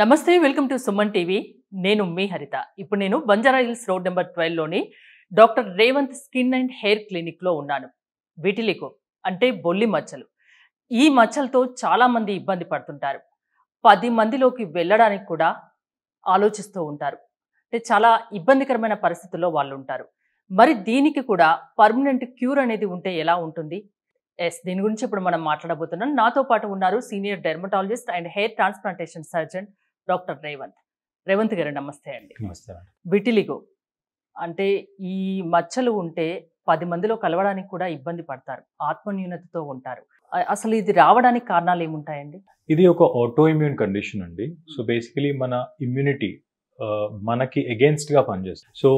నమస్తే welcome to Suman TV నేను మీ హరిత ఇప్పుడు నేను బంజారా హిల్స్ రోడ్ నెంబర్ ట్వెల్వ్లోని doctor Revanth skin and hair క్లినిక్లో ఉన్నాను విటిలికో అంటే బొల్లి మచ్చలు ఈ మచ్చలతో చాలామంది ఇబ్బంది పడుతుంటారు పది మందిలోకి వెళ్ళడానికి కూడా ఆలోచిస్తూ ఉంటారు అంటే చాలా ఇబ్బందికరమైన పరిస్థితుల్లో వాళ్ళు ఉంటారు మరి దీనికి కూడా పర్మనెంట్ క్యూర్ అనేది ఉంటే ఎలా ఉంటుంది ఎస్ దీని గురించి ఇప్పుడు మనం మాట్లాడబోతున్నాం నాతో పాటు ఉన్నారు senior dermatologist and hair transplantation surgeon doctor Revanth Revanth గారు నమస్తే అండి విటిలిగో అంటే ఈ మచ్చలు ఉంటే పది మందిలో కలవడానికి కూడా ఇబ్బంది పడతారు ఆత్మన్యూనతతో ఉంటారు అసలు ఇది రావడానికి కారణాలు ఏముంటాయండి ఇది ఒక ఆటోఇమ్యూన్ కండిషన్ అండి సో బేసికలీ మన ఇమ్యూనిటీ మనకి గా పనిచేస్తాయి సో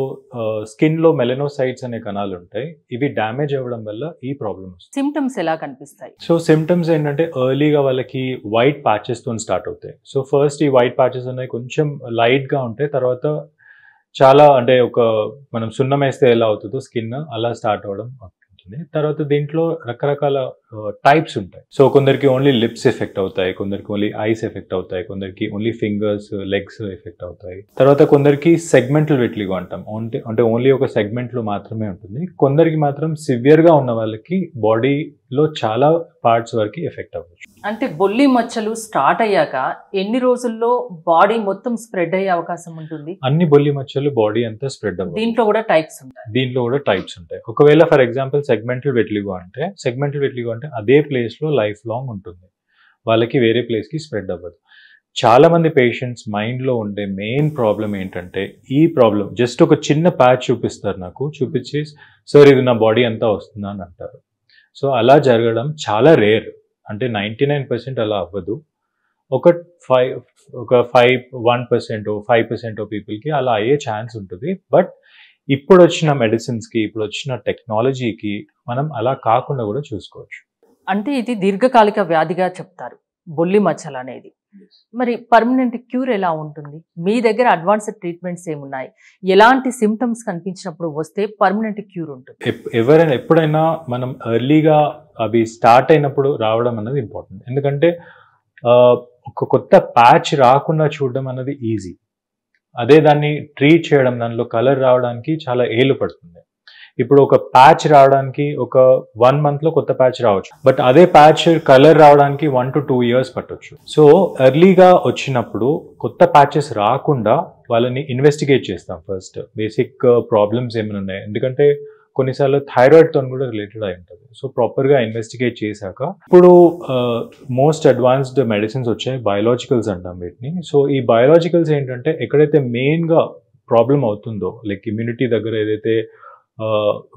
స్కిన్లో మెలనోసైట్స్ అనే కణాలు ఉంటాయి ఇవి డ్యామేజ్ అవ్వడం వల్ల ఈ ప్రాబ్లమ్ సిమ్టమ్స్ ఎలా కనిపిస్తాయి సో సిమ్టమ్స్ ఏంటంటే ఎర్లీగా వాళ్ళకి వైట్ ప్యాచెస్ తో స్టార్ట్ అవుతాయి సో ఫస్ట్ ఈ వైట్ ప్యాచెస్ అనేవి కొంచెం లైట్గా ఉంటాయి తర్వాత చాలా అంటే ఒక మనం సున్నం వేస్తే ఎలా అవుతుందో స్కిన్ అలా స్టార్ట్ అవ్వడం తర్వాత దీంట్లో రకరకాల టైప్స్ ఉంటాయి సో కొందరికి ఓన్లీ లిప్స్ ఎఫెక్ట్ అవుతాయి కొందరికి ఓన్లీ ఐస్ ఎఫెక్ట్ అవుతాయి కొందరికి ఓన్లీ ఫింగర్స్ లెగ్స్ ఎఫెక్ట్ అవుతాయి తర్వాత కొందరికి సెగ్మెంట్లు వెట్లిగా అంటాం అంటే ఓన్లీ ఒక సెగ్మెంట్లో మాత్రమే ఉంటుంది కొందరికి మాత్రం సివియర్గా ఉన్న వాళ్ళకి బాడీలో చాలా పార్ట్స్ వరకు ఎఫెక్ట్ అవ్వచ్చు అంటే బొల్లి మచ్చలు స్టార్ట్ అయ్యాక ఎన్ని రోజుల్లో బాడీ మొత్తం స్ప్రెడ్ అయ్యే అవకాశం ఉంటుంది అన్ని బొల్లి మచ్చలు బాడీ అంతా స్ప్రెడ్ అవ్వాలి దీంట్లో కూడా టైప్స్ ఉంటాయి దీంట్లో కూడా టైప్స్ ఉంటాయి ఒకవేళ ఫర్ ఎగ్జాంపుల్ సెగ్మెంట్లు వెట్లిగో అంటే సెగ్మెంట్లు వెట్లిగో ఎందుకంటే అదే ప్లేస్లో లైఫ్ లాంగ్ ఉంటుంది వాళ్ళకి వేరే ప్లేస్కి స్ప్రెడ్ అవ్వదు చాలామంది పేషెంట్స్ మైండ్లో ఉండే మెయిన్ ప్రాబ్లం ఏంటంటే ఈ ప్రాబ్లం జస్ట్ ఒక చిన్న ప్యాచ్ చూపిస్తారు నాకు చూపించి సార్ ఇది నా బాడీ అంతా వస్తుందా అని అంటారు సో అలా జరగడం చాలా రేర్ అంటే నైంటీ నైన్ పర్సెంట్ అలా అవ్వదు ఒక ఫైవ్ ఒక five one percent five percent పీపుల్కి అలా అయ్యే ఛాన్స్ ఉంటుంది బట్ ఇప్పుడు వచ్చిన మెడిసిన్స్కి ఇప్పుడు వచ్చిన టెక్నాలజీకి మనం అలా కాకుండా కూడా చూసుకోవచ్చు అంటే ఇది దీర్ఘకాలిక వ్యాధిగా చెప్తారు బొల్లి మచ్చలు అనేది మరి పర్మనెంట్ క్యూర్ ఎలా ఉంటుంది మీ దగ్గర అడ్వాన్స్డ్ ట్రీట్మెంట్స్ ఏమున్నాయి ఎలాంటి సిమ్టమ్స్ కనిపించినప్పుడు వస్తే పర్మనెంట్ క్యూర్ ఉంటుంది ఎవరైనా ఎప్పుడైనా మనం ఎర్లీగా అవి స్టార్ట్ అయినప్పుడు రావడం అన్నది ఇంపార్టెంట్ ఎందుకంటే ఒక కొత్త ప్యాచ్ రాకుండా చూడడం అన్నది ఈజీ అదే దాన్ని ట్రీట్ చేయడం దానిలో కలర్ రావడానికి చాలా ఏళ్ళు పడుతుంది ఇప్పుడు ఒక ప్యాచ్ రావడానికి ఒక వన్ మంత్ లో కొత్త ప్యాచ్ రావచ్చు బట్ అదే ప్యాచ్ కలర్ రావడానికి వన్ టు టూ ఇయర్స్ పట్టొచ్చు సో ఎర్లీగా వచ్చినప్పుడు కొత్త ప్యాచెస్ రాకుండా వాళ్ళని ఇన్వెస్టిగేట్ చేస్తాం ఫస్ట్ బేసిక్ ప్రాబ్లమ్స్ ఏమైనా ఉన్నాయి ఎందుకంటే కొన్నిసార్లు తో కూడా రిలేటెడ్ అయి ఉంటుంది సో ప్రాపర్గా ఇన్వెస్టిగేట్ చేశాక ఇప్పుడు మోస్ట్ అడ్వాన్స్డ్ మెడిసిన్స్ వచ్చాయి బయోలాజికల్స్ అంటాం వీటిని సో ఈ బయోలాజికల్స్ ఏంటంటే ఎక్కడైతే మెయిన్గా ప్రాబ్లం అవుతుందో లైక్ ఇమ్యూనిటీ దగ్గర ఏదైతే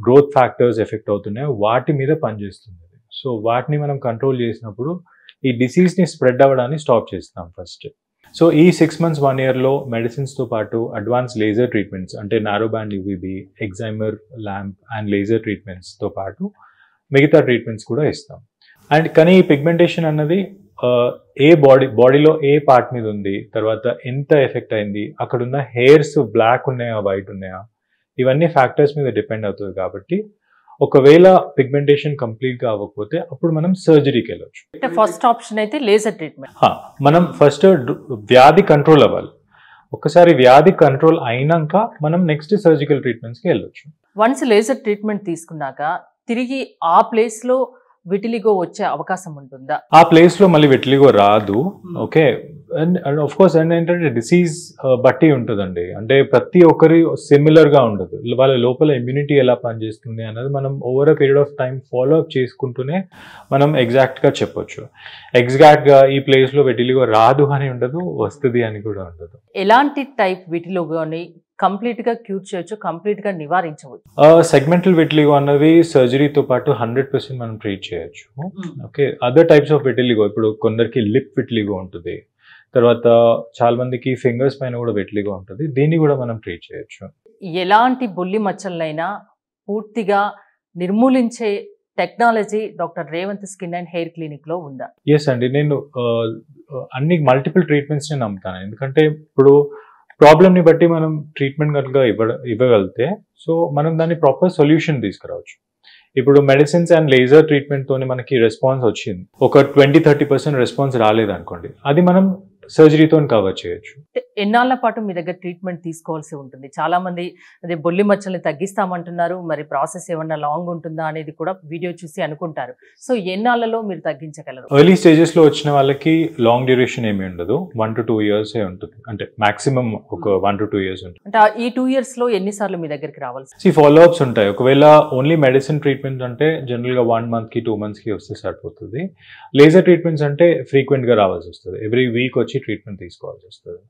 గ్రోత్ ఫ్యాక్టర్స్ ఎఫెక్ట్ అవుతున్నాయో వాటి మీద పనిచేస్తుంది సో వాటిని మనం కంట్రోల్ చేసినప్పుడు ఈ డిసీజ్ని స్ప్రెడ్ అవ్వడాన్ని స్టాప్ చేస్తాం ఫస్ట్ సో ఈ సిక్స్ మంత్స్ వన్ ఇయర్లో మెడిసిన్స్తో పాటు అడ్వాన్స్ లేజర్ ట్రీట్మెంట్స్ అంటే narrow band UVB excimer lamp and laser ట్రీట్మెంట్స్తో పాటు మిగతా ట్రీట్మెంట్స్ కూడా ఇస్తాం అండ్ కానీ ఈ పిగ్మెంటేషన్ అన్నది ఏ బాడీ బాడీలో ఏ పార్ట్ మీద ఉంది తర్వాత ఎంత ఎఫెక్ట్ అయింది అక్కడున్న హెయిర్స్ బ్లాక్ ఉన్నాయా వైట్ ఉన్నాయా ఇవన్నీ ఫ్యాక్టర్స్ మీద డిపెండ్ అవుతుంది కాబట్టి ఒకవేళ పిగ్మెంటేషన్ కంప్లీట్ గా అవ్వకపోతే అప్పుడు మనం సర్జరీకి వెళ్ళచ్చు అంటే ఫస్ట్ ఆప్షన్ అయితే లేజర్ ట్రీట్మెంట్ మనం ఫస్ట్ వ్యాధి కంట్రోల్ అవ్వాలి ఒకసారి వ్యాధి కంట్రోల్ అయినాక మనం నెక్స్ట్ సర్జికల్ ట్రీట్మెంట్స్కి వెళ్ళొచ్చు వన్స్ లేజర్ ట్రీట్మెంట్ తీసుకున్నాక తిరిగి ఆ ప్లేస్లో విటిలిగో వచ్చే అవకాశం ఉంటుందా ఆ ప్లేస్ లో మళ్ళీ విటిలిగో రాదు hmm. Okay and and of course ఏంటంటే డిసీజ్ బట్టి ఉంటుందండి అంటే ప్రతి ఒక్కరి సిమిలర్గా ఉండదు వాళ్ళ లోపల ఇమ్యూనిటీ ఎలా పనిచేస్తుంది అనేది మనం over uh period of time follow up చేసుకుంటూనే మనం ఎగ్జాక్ట్గా చెప్పొచ్చు ఎగ్జాక్ట్గా ఈ ప్లేస్లో విటిలిగో రాదు అని ఉండదు వస్తుంది అని కూడా ఉండదు ఎలాంటి టైప్ విటిలిగోని కంప్లీట్గా క్యూర్ చేయొచ్చు కంప్లీట్ గా నివారించవచ్చు సెగ్మెంటల్ విటిలిగో అన్నది సర్జరీతో పాటు హండ్రెడ్ పర్సెంట్ మనం ట్రీట్ చేయొచ్చు hmm. Okay other types of vitiligo ఇప్పుడు కొందరికి లిప్ విటిలిగో ఉంటుంది తర్వాత చాలా మందికి ఫింగర్స్ పైన కూడా విటిలిగో ఉంటుంది దీన్ని కూడా మనం ట్రీట్ చేయొచ్చు ఎలాంటి బొల్లి మచ్చలనైనా పూర్తిగా నిర్మూలించే technology doctor Revanth skin and hair clinic లో ఉందా ఎస్ అండి నేను అన్ని మల్టిపుల్ ట్రీట్మెంట్స్ నేను నమ్ముతాను ఎందుకంటే ఇప్పుడు ప్రాబ్లమ్ని బట్టి మనం ట్రీట్మెంట్ కనుక ఇవ్వ ఇవ్వగలిగితే సో మనం దాన్ని ప్రాపర్ సొల్యూషన్ తీసుకురావచ్చు ఇప్పుడు మెడిసిన్స్ అండ్ లేజర్ ట్రీట్మెంట్తో మనకి రెస్పాన్స్ వచ్చింది ఒక ట్వంటీ థర్టీ పర్సెంట్ రెస్పాన్స్ అనుకోండి అది మనం సర్జరీతో కవర్ చేయొచ్చు ఎన్నాళ్ళ పాటు మీ దగ్గర ట్రీట్మెంట్ తీసుకోవాల్సి ఉంటుంది చాలామంది అదే బొల్లి మచ్చల్ని తగ్గిస్తామంటున్నారు మరి ప్రాసెస్ ఏమన్నా లాంగ్ ఉంటుందా అనేది కూడా వీడియో చూసి అనుకుంటారు సో ఎన్నాళ్ళలో మీరు తగ్గించగలరు ఎర్లీ స్టేజెస్లో వచ్చిన వాళ్ళకి లాంగ్ డ్యూరేషన్ ఏమి ఉండదు వన్ టు టూ ఇయర్స్ ఉంటుంది అంటే మాక్సిమం ఒక వన్ టు టూ ఇయర్స్ ఉంటుంది అంటే ఈ టూ ఇయర్స్లో ఎన్నిసార్లు మీ దగ్గరికి రావాల్సి ఫాలోఅప్స్ ఉంటాయి ఒకవేళ ఓన్లీ మెడిసిన్ ట్రీట్మెంట్ అంటే జనరల్గా వన్ మంత్కి టూ మంత్స్కి వస్తే సరిపోతుంది లేజర్ ట్రీట్మెంట్స్ అంటే ఫ్రీక్వెంట్గా రావాల్సి వస్తుంది ఎవ్రీ వీక్ వచ్చి ట్రీట్మెంట్ తీసుకోవాల్సి వస్తుంది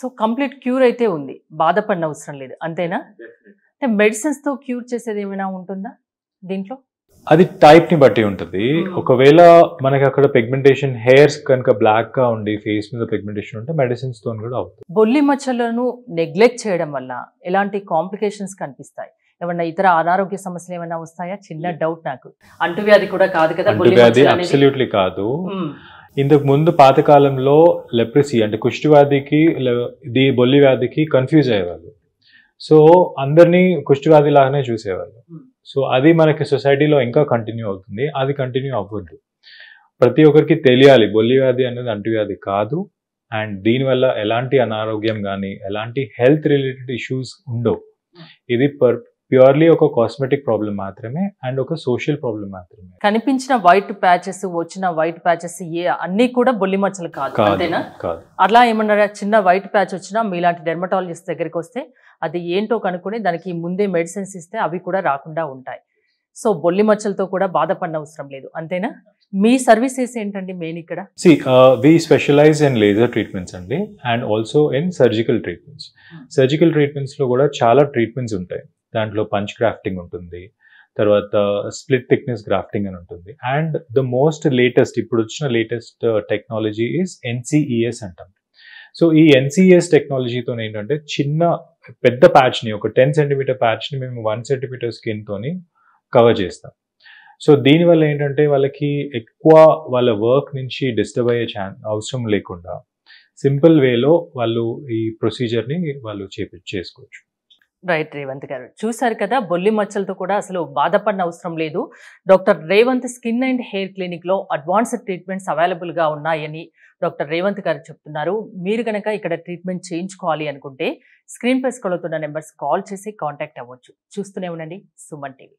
సో కంప్లీట్ క్యూర్ అయితే ఉంది బాధపడిన అవసరం లేదు అంతేనా అంటే తో క్యూర్ చేసేది ఏమైనా ఉంటుందా దీంట్లో అది టైప్ ని బట్టి ఉంటుంది hmm. ఒకవేళ మనకి అక్కడ పిగ్మెంటేషన్ హెయిర్స్ కనుక బ్లాక్ గా ఉండి ఫేస్ మీద పిగ్మెంటేషన్ ఉంటే మెడిసిన్స్ తో కూడా అవుతుంది బొల్లి మచ్చలను నెగ్లెక్ట్ చేయడం వల్ల ఎలాంటి కాంప్లికేషన్స్ కనిపిస్తాయి ఏమన్నా ఇతర అనారోగ్య సమస్యలు ఏమైనా వస్తాయా చిన్న డౌట్ hmm. నాకు అంటువ్యాధి కూడా కాదు కదా అంటువ్యాధి అబ్సల్యూట్లీ కాదు hmm. ఇంతకు ముందు పాతకాలంలో లెప్రసీ అంటే కుష్టివ్యాధికి ది బొల్లి వ్యాధికి కన్ఫ్యూజ్ అయ్యేవాళ్ళు సో అందరినీ కుష్టివ్యాధి లాగానే చూసేవాళ్ళు hmm. సో అది మనకి సొసైటీలో ఇంకా కంటిన్యూ అవుతుంది అది కంటిన్యూ అవ్వద్దు ప్రతి ఒక్కరికి తెలియాలి బొల్లి వ్యాధి అనేది అంటువ్యాధి కాదు అండ్ దీనివల్ల ఎలాంటి అనారోగ్యం కానీ ఎలాంటి హెల్త్ రిలేటెడ్ ఇష్యూస్ ఉండవు hmm. ఇది పర్ ప్యూర్లీ ఒక కాస్మెటిక్ ప్రాబ్లం మాత్రమే అండ్ ఒక సోషల్ ప్రాబ్లం మాత్రమే కనిపించిన వైట్ ప్యాచెస్ వచ్చిన వైట్ ప్యాచెస్ ఏ అన్ని కూడా బొల్లి మచ్చలు కాదు అంతేనా అట్లా ఏమన్నారా చిన్న వైట్ ప్యాచ్ వచ్చినా మీలాంటి డెర్మటాలజిస్ట్ దగ్గరికి వస్తే అది ఏంటో కనుక్కుని దానికి ముందే మెడిసిన్స్ ఇస్తే అవి కూడా రాకుండా ఉంటాయి సో బొల్లి మచ్చలతో కూడా బాధపడిన అవసరం లేదు అంతేనా మీ సర్వీసెస్ ఏంటండి మెయిన్ ఇక్కడ సి we specialize in laser treatments అండి and also in surgical treatments surgical ట్రీట్మెంట్స్లో కూడా చాలా ట్రీట్మెంట్స్ ఉంటాయి దాంట్లో పంచ్ గ్రాఫ్టింగ్ ఉంటుంది తర్వాత స్ప్లిట్ థిక్నెస్ గ్రాఫ్టింగ్ అని ఉంటుంది అండ్ ద మోస్ట్ లేటెస్ట్ ఇప్పుడు వచ్చిన లేటెస్ట్ టెక్నాలజీ ఈస్ ఎన్సిఈఎస్ అంటాం సో ఈ ఎన్సిఈఎస్ టెక్నాలజీతో e ఏంటంటే చిన్న పెద్ద ప్యాచ్ని ఒక టెన్ సెంటీమీటర్ ప్యాచ్ని మేము వన్ సెంటీమీటర్ స్కిన్తో కవర్ చేస్తాం సో దీనివల్ల ఏంటంటే వాళ్ళకి ఎక్కువ వాళ్ళ వర్క్ నుంచి డిస్టర్బ్ అయ్యే ఛాన్ అవసరం లేకుండా సింపుల్ వేలో వాళ్ళు ఈ ప్రొసీజర్ని వాళ్ళు చేపి చేసుకోవచ్చు రైట్ రేవంత్ గారు చూశారు కదా బొల్లి మచ్చలతో కూడా అసలు బాధపడిన అవసరం లేదు doctor Revanth skin and hair క్లినిక్లో అడ్వాన్స్డ్ ట్రీట్మెంట్స్ అవైలబుల్గా ఉన్నాయని డాక్టర్ రేవంత్ గారు చెప్తున్నారు మీరు కనుక ఇక్కడ ట్రీట్మెంట్ చేయించుకోవాలి అనుకుంటే స్క్రీన్ పై స్కూల్తున్న నెంబర్స్ కాల్ చేసి కాంటాక్ట్ అవ్వచ్చు చూస్తూనే ఉండండి సుమన్ టీవీ